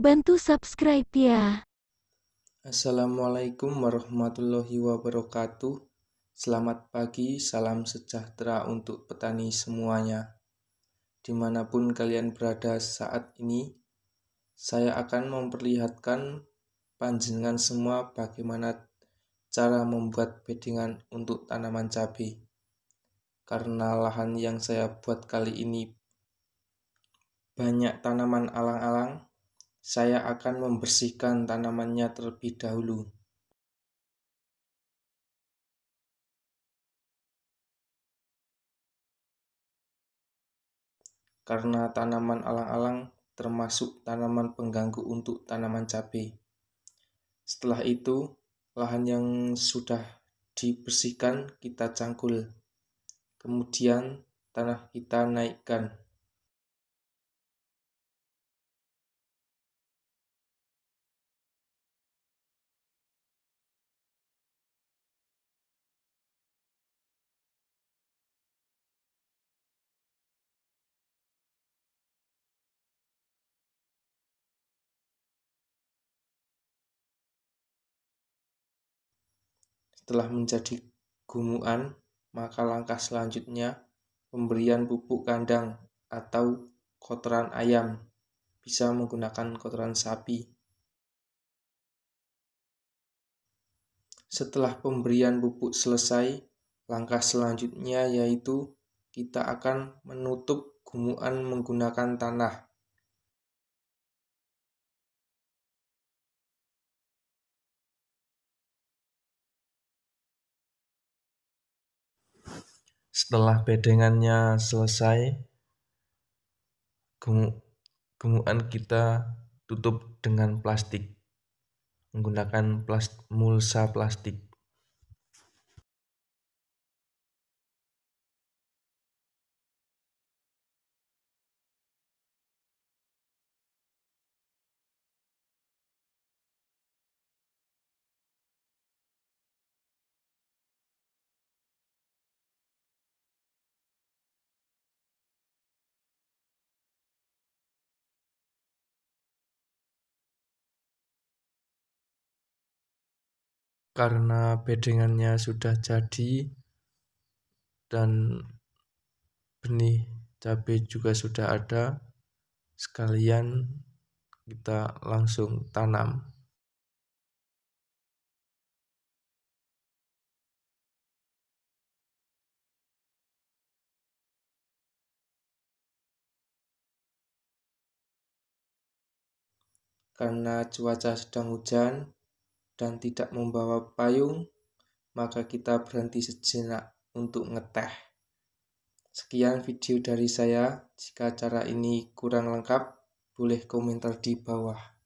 Bantu subscribe ya. Assalamualaikum warahmatullahi wabarakatuh. Selamat pagi, salam sejahtera untuk petani semuanya. Dimanapun kalian berada saat ini, saya akan memperlihatkan panjenengan semua bagaimana cara membuat beddingan untuk tanaman cabai. Karena lahan yang saya buat kali ini banyak tanaman alang-alang, saya akan membersihkan tanamannya terlebih dahulu. Karena tanaman alang-alang termasuk tanaman pengganggu untuk tanaman cabai. Setelah itu, lahan yang sudah dibersihkan kita cangkul. Kemudian tanah kita naikkan. setelah menjadi gumuan, maka langkah selanjutnya pemberian pupuk kandang atau kotoran ayam bisa menggunakan kotoran sapi. Setelah pemberian pupuk selesai, langkah selanjutnya yaitu kita akan menutup gumuan menggunakan tanah. Setelah bedengannya selesai, kemudian gemukan kita tutup dengan plastik menggunakan plast, mulsa plastik. karena bedengannya sudah jadi dan benih cabai juga sudah ada sekalian kita langsung tanam karena cuaca sedang hujan dan tidak membawa payung, maka kita berhenti sejenak untuk ngeteh. Sekian video dari saya. Jika cara ini kurang lengkap, boleh komentar di bawah.